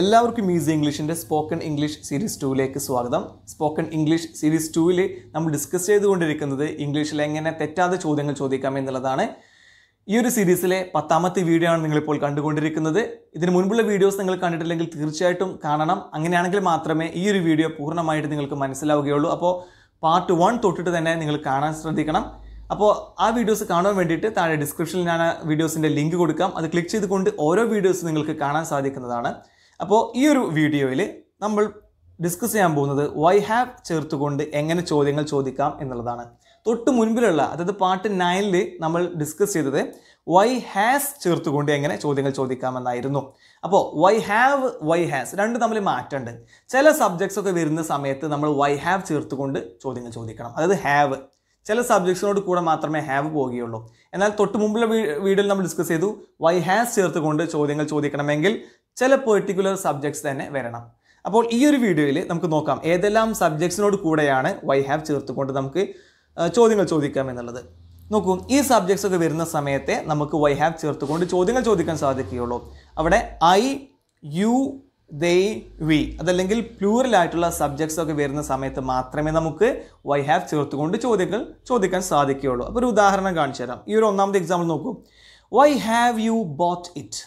എല്ലാവർക്കും ഈസി ഇംഗ്ലീഷിൻ്റെ spoken English series ടൂവിലേക്ക് സ്വാഗതം സ്പോക്കൺ ഇംഗ്ലീഷ് സീരീസ് ടൂവിൽ നമ്മൾ ഡിസ്കസ് ചെയ്തുകൊണ്ടിരിക്കുന്നത് ഇംഗ്ലീഷിൽ എങ്ങനെ തെറ്റാതെ ചോദ്യങ്ങൾ ചോദിക്കാം എന്നുള്ളതാണ് ഈ ഒരു സീരീസിലെ പത്താമത്തെ വീഡിയോ ആണ് നിങ്ങളിപ്പോൾ കണ്ടുകൊണ്ടിരിക്കുന്നത് ഇതിന് മുൻപുള്ള വീഡിയോസ് നിങ്ങൾ കണ്ടിട്ടില്ലെങ്കിൽ തീർച്ചയായിട്ടും കാണണം അങ്ങനെയാണെങ്കിൽ മാത്രമേ ഈ ഒരു വീഡിയോ പൂർണ്ണമായിട്ട് നിങ്ങൾക്ക് മനസ്സിലാവുകയുള്ളൂ അപ്പോൾ പാർട്ട് വൺ തൊട്ടിട്ട് തന്നെ നിങ്ങൾ കാണാൻ ശ്രദ്ധിക്കണം അപ്പോൾ ആ വീഡിയോസ് കാണാൻ വേണ്ടിയിട്ട് താഴെ ഡിസ്ക്രിപ്ഷനിൽ ഞാൻ വീഡിയോസിൻ്റെ ലിങ്ക് കൊടുക്കാം അത് ക്ലിക്ക് ചെയ്തുകൊണ്ട് ഓരോ വീഡിയോസ് നിങ്ങൾക്ക് കാണാൻ സാധിക്കുന്നതാണ് അപ്പോൾ ഈ ഒരു വീഡിയോയിൽ നമ്മൾ ഡിസ്കസ് ചെയ്യാൻ പോകുന്നത് വൈ ഹാവ് ചേർത്തുകൊണ്ട് എങ്ങനെ ചോദ്യങ്ങൾ ചോദിക്കാം എന്നുള്ളതാണ് തൊട്ട് മുൻപിലുള്ള അതായത് പാർട്ട് നയനിൽ നമ്മൾ ഡിസ്കസ് ചെയ്തത് വൈ ഹാസ് ചേർത്തുകൊണ്ട് എങ്ങനെ ചോദ്യങ്ങൾ ചോദിക്കാമെന്നായിരുന്നു അപ്പോൾ വൈ ഹാവ് വൈ ഹാസ് രണ്ട് തമ്മിൽ മാറ്റമുണ്ട് ചില സബ്ജക്ട്സ് ഒക്കെ വരുന്ന സമയത്ത് നമ്മൾ വൈ ഹാവ് ചേർത്തുകൊണ്ട് ചോദ്യങ്ങൾ ചോദിക്കണം അതായത് ഹാവ് ചില സബ്ജക്ട്സിനോട് കൂടെ മാത്രമേ ഹാവ് പോവുകയുള്ളൂ എന്നാൽ തൊട്ട് മുമ്പുള്ള വീഡിയോയിൽ നമ്മൾ ഡിസ്കസ് ചെയ്തു വൈ ഹാസ് ചേർത്തുകൊണ്ട് ചോദ്യങ്ങൾ ചോദിക്കണമെങ്കിൽ ചില പെർട്ടിക്കുലർ സബ്ജക്ട്സ് തന്നെ വരണം അപ്പോൾ ഈ ഒരു വീഡിയോയിൽ നമുക്ക് നോക്കാം ഏതെല്ലാം സബ്ജക്ട്സിനോട് കൂടെയാണ് വൈ ഹാവ് ചേർത്തുകൊണ്ട് നമുക്ക് ചോദ്യങ്ങൾ ചോദിക്കാം എന്നുള്ളത് നോക്കൂ ഈ സബ്ജക്ട്സ് ഒക്കെ വരുന്ന സമയത്തെ നമുക്ക് വൈ ഹാവ് ചേർത്തുകൊണ്ട് ചോദ്യങ്ങൾ ചോദിക്കാൻ സാധിക്കുകയുള്ളൂ അവിടെ ഐ യു ദേ വി അതല്ലെങ്കിൽ പ്ലൂറലായിട്ടുള്ള സബ്ജക്ട്സ് ഒക്കെ വരുന്ന സമയത്ത് മാത്രമേ നമുക്ക് വൈ ഹാവ് ചേർത്തുകൊണ്ട് ചോദ്യങ്ങൾ ചോദിക്കാൻ സാധിക്കുകയുള്ളൂ അപ്പോൾ ഒരു ഉദാഹരണം കാണിച്ചു തരാം ഈ ഒരു ഒന്നാമത്തെ എക്സാമ്പിൾ നോക്കൂ why have you bought it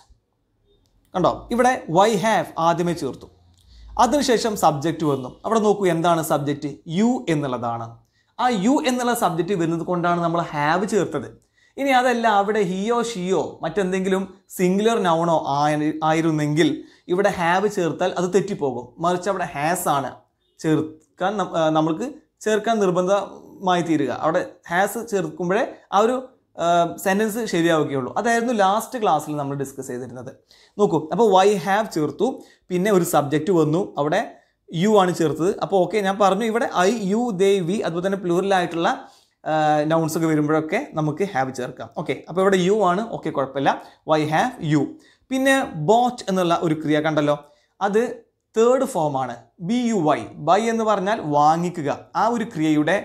കണ്ടോ ഇവിടെ വൈ ഹാവ് ആദ്യമേ ചേർത്തു അതിനുശേഷം സബ്ജക്റ്റ് വന്നു അവിടെ നോക്കൂ എന്താണ് സബ്ജക്റ്റ് യു എന്നുള്ളതാണ് ആ യു എന്നുള്ള സബ്ജക്റ്റ് വരുന്നത് കൊണ്ടാണ് നമ്മൾ ഹാവ് ചേർത്തത് ഇനി അതല്ല അവിടെ ഹിയോ ഷിയോ മറ്റെന്തെങ്കിലും സിംഗുലർ നൗണോ ആയിരുന്നെങ്കിൽ ഇവിടെ ഹാവ് ചേർത്താൽ അത് തെറ്റിപ്പോകും മറിച്ച് അവിടെ ഹാസ് ആണ് ചേർക്കാൻ നമുക്ക് ചേർക്കാൻ നിർബന്ധമായി തീരുക അവിടെ ഹാസ് ചേർക്കുമ്പോഴേ ആ ഒരു സെൻറ്റൻസ് ശരിയാവുകയുള്ളൂ അതായിരുന്നു ലാസ്റ്റ് ക്ലാസ്സിൽ നമ്മൾ ഡിസ്കസ് ചെയ്തിരുന്നത് നോക്കൂ അപ്പോൾ വൈ ഹാവ് ചേർത്തു പിന്നെ ഒരു സബ്ജക്റ്റ് വന്നു അവിടെ യു ആണ് ചേർത്തത് അപ്പോൾ ഓക്കെ ഞാൻ പറഞ്ഞു ഇവിടെ ഐ യു ദേ വി അതുപോലെ തന്നെ പ്ലൂറലായിട്ടുള്ള നൗൺസ് ഒക്കെ വരുമ്പോഴൊക്കെ നമുക്ക് ഹാവ് ചേർക്കാം ഓക്കെ അപ്പോൾ ഇവിടെ യു ആണ് ഓക്കെ കുഴപ്പമില്ല വൈ ഹാവ് യു പിന്നെ ബോട്ട് എന്നുള്ള ഒരു ക്രിയ കണ്ടല്ലോ അത് തേർഡ് ഫോമാണ് ബി യു വൈ ബൈ എന്ന് പറഞ്ഞാൽ വാങ്ങിക്കുക ആ ഒരു ക്രിയയുടെ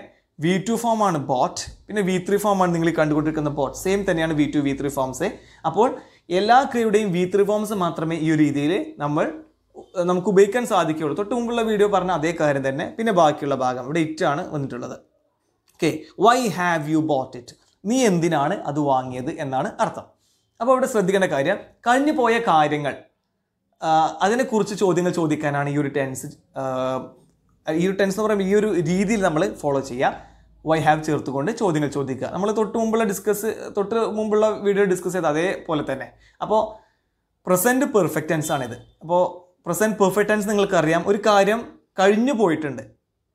വി ടു ഫോമാണ് ബോട്ട് പിന്നെ വി ത്രീ ഫോമാണ് നിങ്ങൾ കണ്ടുകൊണ്ടിരിക്കുന്ന ബോട്ട് സെയിം തന്നെയാണ് V two V three forms അപ്പോൾ എല്ലാ ക്രിയയുടെയും വി ത്രീ ഫോംസ് മാത്രമേ ഈ ഒരു രീതിയിൽ നമ്മൾ നമുക്ക് ഉപയോഗിക്കാൻ സാധിക്കുകയുള്ളൂ തൊട്ട് മുമ്പുള്ള വീഡിയോ പറഞ്ഞ അതേ കാര്യം തന്നെ പിന്നെ ബാക്കിയുള്ള ഭാഗം ഇവിടെ ഇറ്റാണ് വന്നിട്ടുള്ളത് okay why have you bought it നീ എന്തിനാണ് അത് വാങ്ങിയത് എന്നാണ് അർത്ഥം അപ്പോൾ ഇവിടെ ശ്രദ്ധിക്കേണ്ട കാര്യം കഴിഞ്ഞു പോയ കാര്യങ്ങൾ അതിനെക്കുറിച്ച് ചോദ്യങ്ങൾ ചോദിക്കാനാണ് ഈ ഒരു ടെൻസ് ഈ ഒരു ടെൻസ് എന്ന് പറയുമ്പോൾ ഈ ഒരു രീതിയിൽ നമ്മൾ ഫോളോ ചെയ്യുക വൈ ഹാവ് ചേർത്തുകൊണ്ട് ചോദ്യങ്ങൾ ചോദിക്കുക നമ്മൾ തൊട്ട് മുമ്പുള്ള ഡിസ്കസ് തൊട്ട് മുമ്പുള്ള വീഡിയോ ഡിസ്കസ് ചെയ്ത് അതേപോലെ തന്നെ അപ്പോൾ പ്രസൻറ്റ് പെർഫെക്റ്റ് ടെൻസ് ആണിത് അപ്പോൾ പ്രസൻറ്റ് പെർഫെക്റ്റ് ടെൻസ് നിങ്ങൾക്കറിയാം ഒരു കാര്യം കഴിഞ്ഞു പോയിട്ടുണ്ട്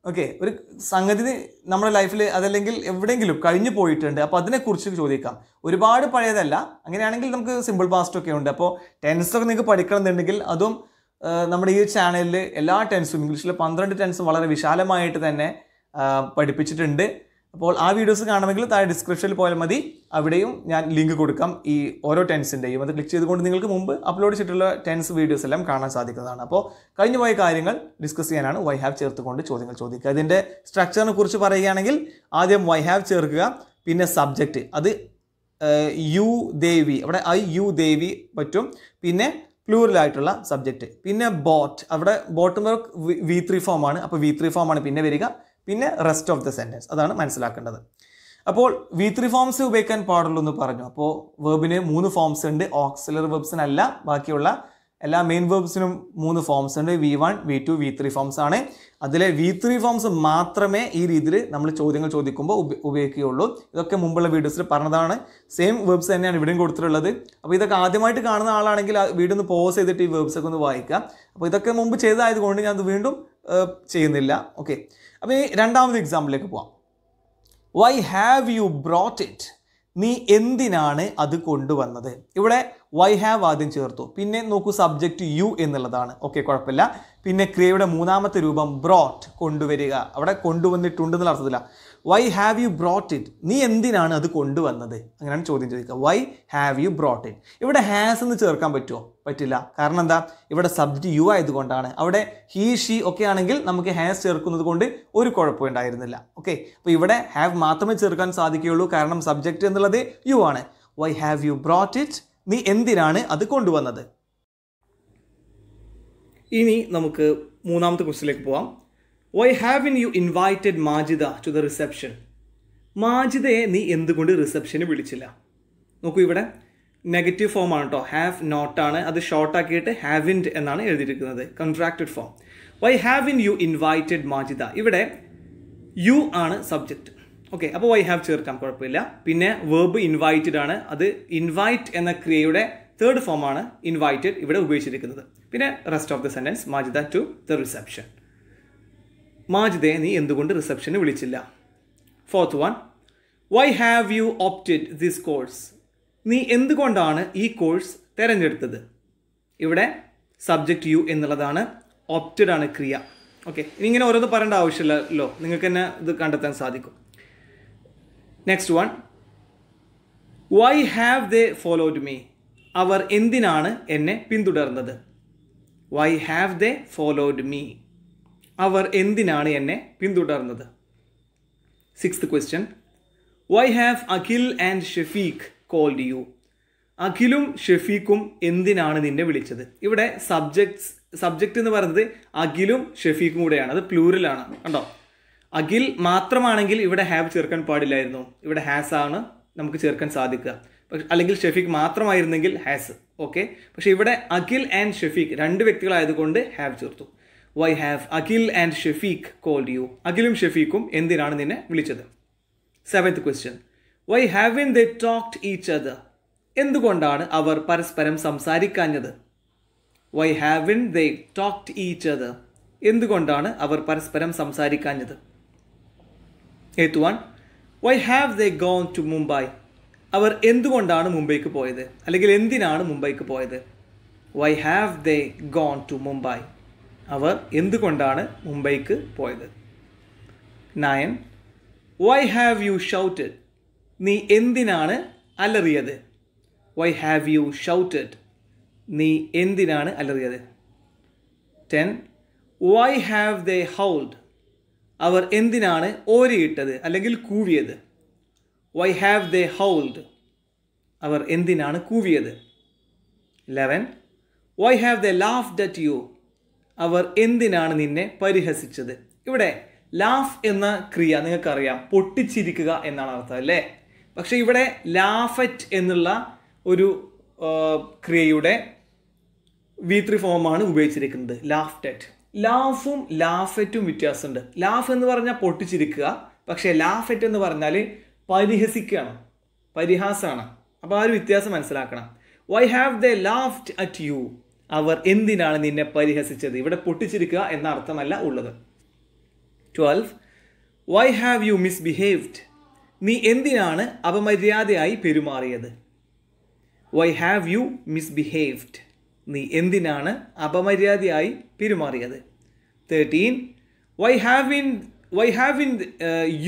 ഓക്കെ ഒരു സംഗതി നമ്മുടെ ലൈഫിൽ അതല്ലെങ്കിൽ എവിടെയെങ്കിലും കഴിഞ്ഞു പോയിട്ടുണ്ട് അപ്പോൾ അതിനെക്കുറിച്ച് ചോദിക്കാം ഒരുപാട് പഴയതല്ല അങ്ങനെയാണെങ്കിൽ നമുക്ക് സിമ്പിൾ പാസ്റ്റ് ഒക്കെ ഉണ്ട് അപ്പോൾ ടെൻസൊക്കെ നിങ്ങൾക്ക് പഠിക്കണം എന്നുണ്ടെങ്കിൽ അതും നമ്മുടെ ഈ ചാനലിൽ എല്ലാ ടെൻസും ഇംഗ്ലീഷിലെ പന്ത്രണ്ട് ടെൻസും വളരെ വിശാലമായിട്ട് തന്നെ പഠിപ്പിച്ചിട്ടുണ്ട് അപ്പോൾ ആ വീഡിയോസ് കാണുമെങ്കിൽ താഴെ ഡിസ്ക്രിപ്ഷനിൽ പോയാൽ മതി അവിടെയും ഞാൻ ലിങ്ക് കൊടുക്കാം ഈ ഓരോ ടെൻസിൻ്റെയും അത് ക്ലിക്ക് ചെയ്തുകൊണ്ട് നിങ്ങൾക്ക് മുമ്പ് അപ്ലോഡ് ചെയ്തിട്ടുള്ള ടെൻസ് വീഡിയോസ് എല്ലാം കാണാൻ സാധിക്കുന്നതാണ് അപ്പോൾ കഴിഞ്ഞു പോയ കാര്യങ്ങൾ ഡിസ്കസ് ചെയ്യാനാണ് വൈ ഹാവ് ചേർത്തുകൊണ്ട് ചോദ്യങ്ങൾ ചോദിക്കുക ഇതിൻ്റെ സ്ട്രക്ചറിനെ കുറിച്ച് പറയുകയാണെങ്കിൽ ആദ്യം വൈ ഹാവ് ചേർക്കുക പിന്നെ സബ്ജക്റ്റ് അത് യു ദേവി അവിടെ ഐ യു ദേവി പറ്റും പിന്നെ പ്ലൂറലായിട്ടുള്ള സബ്ജക്റ്റ് പിന്നെ ബോട്ട് അവിടെ ബോട്ടും വി ത്രീ ഫോമാണ് അപ്പോൾ വി ത്രീ ഫോമാണ് പിന്നെ വരിക പിന്നെ റെസ്റ്റ് ഓഫ് ദ സെൻറ്റൻസ് അതാണ് മനസ്സിലാക്കേണ്ടത് അപ്പോൾ വി ത്രീ ഫോംസ് ഉപയോഗിക്കാൻ പാടുള്ളൂ എന്ന് പറഞ്ഞു അപ്പോൾ വെർബിന് മൂന്ന് ഫോംസ് ഉണ്ട് ഓക്സിലർ വേർബ്സിനല്ല ബാക്കിയുള്ള എല്ലാ മെയിൻ വേർബ്സിനും മൂന്ന് ഫോംസ് ഉണ്ട് V one V two V three forms ആണ് അതിലെ വി ത്രീ ഫോംസ് മാത്രമേ ഈ രീതിയിൽ നമ്മൾ ചോദ്യങ്ങൾ ചോദിക്കുമ്പോൾ ഉപയോഗിക്കുകയുള്ളൂ ഇതൊക്കെ മുമ്പുള്ള വീഡിയോസിൽ പറഞ്ഞതാണ് സെയിം വേർബ്സ് തന്നെയാണ് ഇവിടെയും കൊടുത്തിട്ടുള്ളത് അപ്പോൾ ഇതൊക്കെ ആദ്യമായിട്ട് കാണുന്ന ആളാണെങ്കിൽ വീഡിയോ ഒന്ന് പോസ് ചെയ്തിട്ട് ഈ വേർബ്സൊക്കെ ഒന്ന് വായിക്കുക അപ്പോൾ ഇതൊക്കെ മുമ്പ് ചെയ്തതായതുകൊണ്ട് ഞാൻ വീണ്ടും ചെയ്യുന്നില്ല ഓക്കെ അപ്പോൾ ഈ രണ്ടാമത് എക്സാമ്പിളിലേക്ക് പോവാം why have you brought it നീ എന്തിനാണ് അത് കൊണ്ടുവന്നത് ഇവിടെ വൈ ഹാവ് ആദ്യം ചേർത്തു പിന്നെ നോക്കൂ സബ്ജക്റ്റ് യു എന്നുള്ളതാണ് ഓക്കെ കുഴപ്പമില്ല പിന്നെ ക്രിയയുടെ മൂന്നാമത്തെ രൂപം ബ്രോട്ട് കൊണ്ടുവരിക അവിടെ കൊണ്ടുവന്നിട്ടുണ്ട് എന്നുള്ള അർത്ഥത്തില്ല why have you brought it നീ എന്തിനാണ് അത് കൊണ്ടുവന്നത് അങ്ങനെയാണ് ചോദ്യം ചോദിക്കുക why have you brought it ഇവിടെ ഹാസ് എന്ന് ചേർക്കാൻ പറ്റുമോ പറ്റില്ല കാരണം എന്താ ഇവിടെ സബ്ജക്റ്റ് യു ആയതുകൊണ്ടാണ് അവിടെ ഹീ ഷീ ഒക്കെ ആണെങ്കിൽ നമുക്ക് ഹാസ് ചേർക്കുന്നത് കൊണ്ട് ഒരു കുഴപ്പം ഉണ്ടായിരുന്നില്ല ഓക്കെ അപ്പോൾ ഇവിടെ ഹാവ് മാത്രമേ ചേർക്കാൻ സാധിക്കുകയുള്ളൂ കാരണം സബ്ജക്റ്റ് എന്നുള്ളത് യു ആണ് why have you brought it നീ എന്തിനാണ് അത് കൊണ്ടുവന്നത് ഇനി നമുക്ക് മൂന്നാമത്തെ ക്വസ്റ്റിലേക്ക് പോവാം why haven't you invited Majida to the reception മാജിദയെ നീ എന്തുകൊണ്ട് റിസെപ്ഷന് വിളിച്ചില്ല നോക്കൂ ഇവിടെ നെഗറ്റീവ് ഫോം ആണ് കേട്ടോ ഹാവ് നോട്ട് ആണ് അത് ആക്കിയിട്ട് ഹാവ് ഇൻഡ് എന്നാണ് എഴുതിയിരിക്കുന്നത് contracted form why haven't you invited Majida ഇവിടെ യു ആണ് സബ്ജക്റ്റ് ഓക്കെ അപ്പോൾ വൈ ഹാവ് ചേർക്കാം കുഴപ്പമില്ല പിന്നെ വേർബ് ഇൻവൈറ്റഡ് ആണ് അത് ഇൻവൈറ്റ് എന്ന ക്രിയയുടെ തേർഡ് ഫോമാണ് ഇൻവൈറ്റഡ് ഇവിടെ ഉപയോഗിച്ചിരിക്കുന്നത് പിന്നെ rest of the sentence Majida to the reception മാജിദയെ നീ എന്തുകൊണ്ട് റിസപ്ഷന് വിളിച്ചില്ല fourth one why have you opted this course നീ എന്തുകൊണ്ടാണ് ഈ കോഴ്സ് തിരഞ്ഞെടുത്തത് ഇവിടെ സബ്ജക്റ്റ് യു എന്നുള്ളതാണ് ഓപ്റ്റഡ് ആണ് ക്രിയ ഓക്കെ ഇങ്ങനെ ഓരോന്ന് പറയേണ്ട ആവശ്യമില്ലല്ലോ നിങ്ങൾക്ക് തന്നെ ഇത് കണ്ടെത്താൻ സാധിക്കും next one why have they followed me അവർ എന്തിനാണ് എന്നെ പിന്തുടർന്നത് why have they followed me അവർ എന്തിനാണ് എന്നെ പിന്തുടർന്നത് six question why have Akhil and Shefeeq called you അഖിലും ഷെഫീഖും എന്തിനാണ് നിന്നെ വിളിച്ചത് ഇവിടെ സബ്ജക്ട്സ് സബ്ജക്റ്റ് എന്ന് പറയുന്നത് അഖിലും ഷെഫീഖും കൂടെയാണ് അത് പ്ലൂരലാണ് കണ്ടോ അഖിൽ മാത്രമാണെങ്കിൽ ഇവിടെ ഹാവ് ചേർക്കാൻ പാടില്ലായിരുന്നു ഇവിടെ ഹാസ് ആണ് നമുക്ക് ചേർക്കാൻ സാധിക്കുക അല്ലെങ്കിൽ ഷെഫീഖ് മാത്രമായിരുന്നെങ്കിൽ ഹാസ് ഓക്കെ പക്ഷേ ഇവിടെ അഖിൽ ആൻഡ് ഷെഫീഖ് രണ്ട് വ്യക്തികളായതുകൊണ്ട് ഹാവ് ചേർത്തു why have Akhil and Shefeeq called you അഖിലും ഷെഫീഖും എന്തിനാണ് നിന്നെ വിളിച്ചത് seventh question why haven't they talked each other എന്തുകൊണ്ടാണ് അവർ പരസ്പരം സംസാരിക്കാഞ്ഞത് why haven't they talked each other എന്തുകൊണ്ടാണ് അവർ പരസ്പരം സംസാരിക്കാഞ്ഞത് എത്തുവാൻ why have they gone to Mumbai അവർ എന്തുകൊണ്ടാണ് മുംബൈക്ക് പോയത് അല്ലെങ്കിൽ എന്തിനാണ് മുംബൈക്ക് പോയത് why have they gone to Mumbai അവർ എന്തുകൊണ്ടാണ് മുംബൈക്ക് പോയത് nine Y have you shouted നീ എന്തിനാണ് അലറിയത് വൈ ഹാവ് യു ഷൗട്ടഡ് നീ എന്തിനാണ് അലറിയത് ten why have they howled അവർ എന്തിനാണ് ഓരിയിട്ടത് അല്ലെങ്കിൽ കൂവിയത് വൈ ഹാവ് ദ ഹൗൾഡ് അവർ എന്തിനാണ് കൂവിയത് eleven why have they laughed at you അവർ എന്തിനാണ് നിന്നെ പരിഹസിച്ചത് ഇവിടെ ലാഫ് എന്ന ക്രിയ നിങ്ങൾക്കറിയാം പൊട്ടിച്ചിരിക്കുക എന്നാണ് അർത്ഥം അല്ലേ പക്ഷേ ഇവിടെ ലാഫറ്റ് എന്നുള്ള ഒരു ക്രിയയുടെ വീത്രി ഫോമാണ് ഉപയോഗിച്ചിരിക്കുന്നത് ലാഫ്റ്ററ്റ് ലാഫും ലാഫറ്റും വ്യത്യാസമുണ്ട് ലാഫ് എന്ന് പറഞ്ഞാൽ പൊട്ടിച്ചിരിക്കുക പക്ഷേ ലാഫറ്റ് എന്ന് പറഞ്ഞാൽ പരിഹസിക്കുകയാണ് പരിഹാസമാണ് അപ്പോൾ ആ ഒരു വ്യത്യാസം മനസ്സിലാക്കണം why have they laughed at you അവർ എന്തിനാണ് നിന്നെ പരിഹസിച്ചത് ഇവിടെ പൊട്ടിച്ചിരിക്കുക എന്ന അർത്ഥമല്ല ഉള്ളത് twelve why have you misbehaved നീ എന്തിനാണ് അപമര്യാദയായി പെരുമാറിയത് വൈ ഹാവ് യു മിസ്ബിഹേവ്ഡ് നീ എന്തിനാണ് അപമര്യാദയായി പെരുമാറിയത് thirteen why haven't why haven't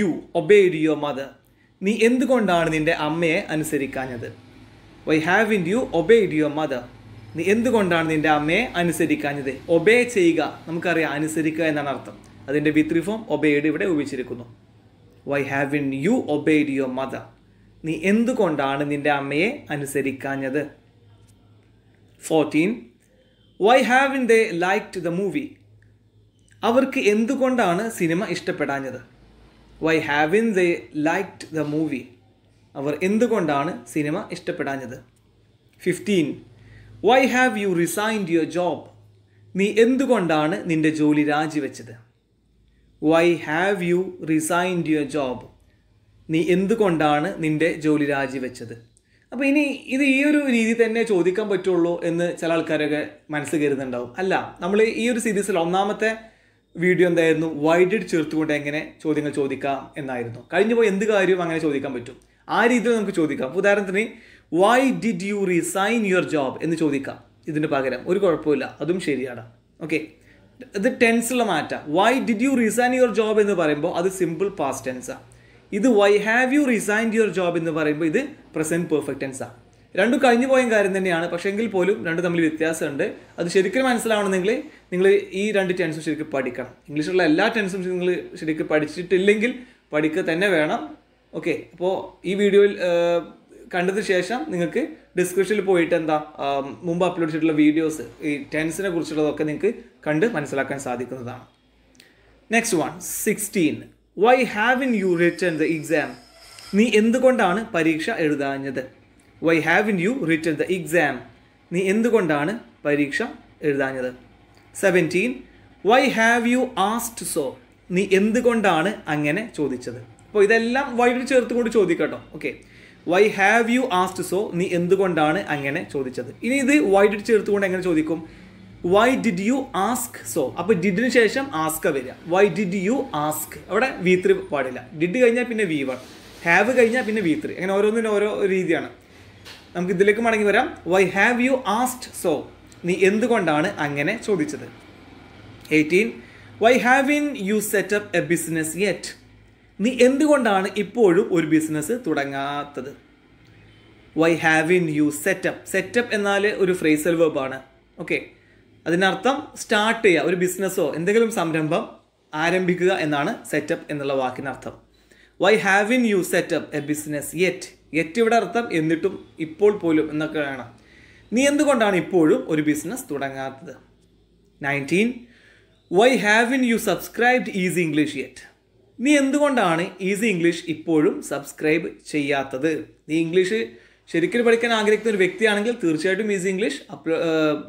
you obeyed your mother നീ എന്തുകൊണ്ടാണ് നിൻ്റെ അമ്മയെ അനുസരിക്കാഞ്ഞത് why haven't you obeyed your mother നീ എന്തുകൊണ്ടാണ് നിൻ്റെ അമ്മയെ അനുസരിക്കാഞ്ഞത് ഒബേ ചെയ്യുക നമുക്കറിയാം അനുസരിക്കുക എന്നാണ് അർത്ഥം അതിൻ്റെ വിത്രിഫോം ഫോം ഒബേഡ് ഇവിടെ ഉപയോഗിച്ചിരിക്കുന്നു why haven't you obeyed your mother നീ എന്തുകൊണ്ടാണ് നിൻ്റെ അമ്മയെ അനുസരിക്കാഞ്ഞത് fourteen why haven't they like to the movie അവർക്ക് എന്തുകൊണ്ടാണ് സിനിമ ഇഷ്ടപ്പെടാഞ്ഞത് why haven't they liked the movie അവർ എന്തുകൊണ്ടാണ് സിനിമ ഇഷ്ടപ്പെടാഞ്ഞത് fifteen why have you resigned your job നീ എന്തുകൊണ്ടാണ് നിൻ്റെ ജോലി രാജിവെച്ചത് why have you resigned your job നീ എന്തുകൊണ്ടാണ് നിൻ്റെ ജോലി രാജിവെച്ചത് അപ്പോൾ ഇനി ഇത് ഈ ഒരു രീതി തന്നെ ചോദിക്കാൻ പറ്റുള്ളൂ എന്ന് ചില ആൾക്കാരൊക്കെ മനസ്സ് കരുതുന്നുണ്ടാവും അല്ല നമ്മൾ ഈ ഒരു സീരീസിൽ ഒന്നാമത്തെ വീഡിയോ എന്തായിരുന്നു വൈഡ് ചേർത്തുകൊണ്ട് എങ്ങനെ ചോദ്യങ്ങൾ ചോദിക്കാം എന്നായിരുന്നു കഴിഞ്ഞു പോയി എന്ത് കാര്യവും അങ്ങനെ ചോദിക്കാൻ പറ്റും ആ രീതിയിൽ നമുക്ക് ചോദിക്കാം ഉദാഹരണത്തിന് why did you resign your job എന്ന് ചോദിക്കാം ഇതിന് പകരം ഒരു കുഴപ്പമില്ല അതും ശരിയാണ് ഓക്കെ ഇത് ടെൻസുള്ള മാറ്റാം why did you resign your job എന്ന് പറയുമ്പോൾ അത് സിമ്പിൾ പാസ്റ്റ് ടെൻസാണ് ഇത് why have you resigned your job എന്ന് പറയുമ്പോൾ ഇത് പ്രസൻറ്റ് പെർഫെക്റ്റ് ടെൻസാണ് രണ്ടും കഴിഞ്ഞു പോയ കാര്യം തന്നെയാണ് പക്ഷേ എങ്കിൽ പോലും രണ്ട് തമ്മിൽ വ്യത്യാസമുണ്ട് അത് ശരിക്കും മനസ്സിലാവണമെങ്കിൽ നിങ്ങൾ ഈ രണ്ട് ടെൻസും ശരിക്കും പഠിക്കണം ഇംഗ്ലീഷിലുള്ള എല്ലാ ടെൻസും നിങ്ങൾ ശരിക്കും പഠിച്ചിട്ടില്ലെങ്കിൽ പഠിക്കുക തന്നെ വേണം ഓക്കെ അപ്പോൾ ഈ വീഡിയോയിൽ കണ്ടതിന് ശേഷം നിങ്ങൾക്ക് ഡിസ്ക്രിപ്ഷനിൽ പോയിട്ട് എന്താ മുമ്പ് അപ്ലോഡ് ചെയ്തിട്ടുള്ള വീഡിയോസ് ഈ ടെൻസിനെ കുറിച്ചുള്ളതൊക്കെ നിങ്ങൾക്ക് കണ്ട് മനസ്സിലാക്കാൻ സാധിക്കുന്നതാണ് next one sixteen why haven't you written the exam നീ എന്തുകൊണ്ടാണ് പരീക്ഷ എഴുതാഞ്ഞത് why haven't you written the exam നീ എന്തുകൊണ്ടാണ് പരീക്ഷ എഴുതാഞ്ഞത് seventeen why have you asked so നീ എന്തുകൊണ്ടാണ് അങ്ങനെ ചോദിച്ചത് അപ്പോൾ ഇതെല്ലാം വൈഡ് ചേർത്തുകൊണ്ട് ചോദിക്കട്ടോ okay why have you asked so നീ എന്തുകൊണ്ടാണ് അങ്ങനെ ചോദിച്ചത് ഇനി ഇത് വൈഡ് ചേർത്തുകൊണ്ട് എങ്ങനെ ചോദിക്കും why did you ask so അപ്പോൾ ഡിഡിന് ശേഷം ആസ്ക വരിക വൈ ഡിഡ് യു ആസ്ക് അവിടെ വി ത്രീ പാടില്ല ഡിഡ് കഴിഞ്ഞാൽ പിന്നെ വി വൺ ഹാവ് കഴിഞ്ഞാൽ പിന്നെ വി ത്രീ അങ്ങനെ ഓരോന്നിനും ഓരോ രീതിയാണ് നമുക്ക് ഇതിലേക്ക് മടങ്ങി വരാം why have you asked so നീ എന്തുകൊണ്ടാണ് അങ്ങനെ ചോദിച്ചത് eighteen why haven't you set up a business yet നീ എന്തുകൊണ്ടാണ് ഇപ്പോഴും ഒരു ബിസിനസ് തുടങ്ങാത്തത് why haven't you set up set up എന്നാൽ ഒരു ഫ്രേസൽ വേബാണ് ഓക്കെ അതിനർത്ഥം സ്റ്റാർട്ട് ചെയ്യുക ഒരു ബിസിനസ്സോ എന്തെങ്കിലും സംരംഭം ആരംഭിക്കുക എന്നാണ് സെറ്റപ്പ് എന്നുള്ള വാക്കിനർത്ഥം why haven't you set up a business yet yet ഇവിടെ അർത്ഥം എന്നിട്ടും ഇപ്പോൾ പോലും എന്നൊക്കെ വേണം നീ എന്തുകൊണ്ടാണ് ഇപ്പോഴും ഒരു ബിസിനസ് തുടങ്ങാത്തത് nineteen why haven't you subscribed easy English yet നീ എന്തുകൊണ്ടാണ് ഈസി ഇംഗ്ലീഷ് ഇപ്പോഴും സബ്സ്ക്രൈബ് ചെയ്യാത്തത് നീ ഇംഗ്ലീഷ് ശരിക്കും പഠിക്കാൻ ആഗ്രഹിക്കുന്ന ഒരു വ്യക്തിയാണെങ്കിൽ തീർച്ചയായിട്ടും ഈസി ഇംഗ്ലീഷ്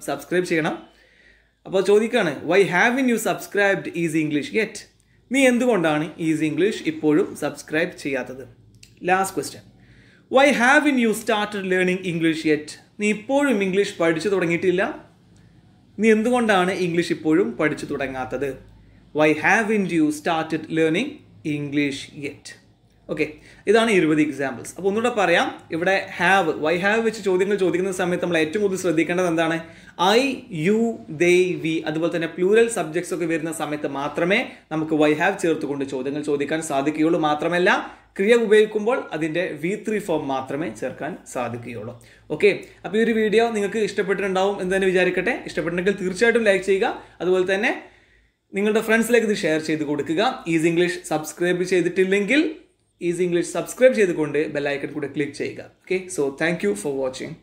സബ്സ്ക്രൈബ് ചെയ്യണം അപ്പോൾ ചോദിക്കുകയാണ് why haven't you subscribed easy English yet നീ എന്തുകൊണ്ടാണ് ഈസി ഇംഗ്ലീഷ് ഇപ്പോഴും സബ്സ്ക്രൈബ് ചെയ്യാത്തത് last question why haven't you started learning English yet നീ ഇപ്പോഴും ഇംഗ്ലീഷ് പഠിച്ചു തുടങ്ങിയിട്ടില്ല നീ എന്തുകൊണ്ടാണ് ഇംഗ്ലീഷ് ഇപ്പോഴും പഠിച്ചു തുടങ്ങാത്തത് why haven't you started learning English yet okay ഇതാണ് ഇരുപത് എക്സാമ്പിൾസ് അപ്പോൾ ഒന്നുകൂടെ പറയാം ഇവിടെ ഹാവ് വൈ ഹാവ് വെച്ച് ചോദ്യങ്ങൾ ചോദിക്കുന്ന സമയത്ത് നമ്മൾ ഏറ്റവും കൂടുതൽ ശ്രദ്ധിക്കേണ്ടത് എന്താണ് ഐ യു ദേ വി അതുപോലെ തന്നെ പ്ലൂരൽ സബ്ജക്ട്സ് ഒക്കെ വരുന്ന സമയത്ത് മാത്രമേ നമുക്ക് വൈ ഹാവ് ചേർത്തുകൊണ്ട് ചോദ്യങ്ങൾ ചോദിക്കാൻ സാധിക്കുകയുള്ളൂ മാത്രമല്ല ക്രിയ ഉപയോഗിക്കുമ്പോൾ അതിൻ്റെ വി ത്രീ ഫോം മാത്രമേ ചേർക്കാൻ സാധിക്കുകയുള്ളൂ ഓക്കെ അപ്പോൾ ഈ ഒരു വീഡിയോ നിങ്ങൾക്ക് ഇഷ്ടപ്പെട്ടിട്ടുണ്ടാവും എന്ന് തന്നെ വിചാരിക്കട്ടെ ഇഷ്ടപ്പെട്ടിട്ടുണ്ടെങ്കിൽ തീർച്ചയായിട്ടും ലൈക്ക് ചെയ്യുക അതുപോലെ തന്നെ നിങ്ങളുടെ ഫ്രണ്ട്സിലേക്ക് ഇത് ഷെയർ ചെയ്ത് കൊടുക്കുക ഈസ് ഇംഗ്ലീഷ് സബ്സ്ക്രൈബ് ചെയ്തിട്ടില്ലെങ്കിൽ ഈസ് ഇംഗ്ലീഷ് സബ്സ്ക്രൈബ് ചെയ്തുകൊണ്ട് ബെല്ലൈക്കൺ കൂടെ ക്ലിക്ക് ചെയ്യുക okay so thank for watching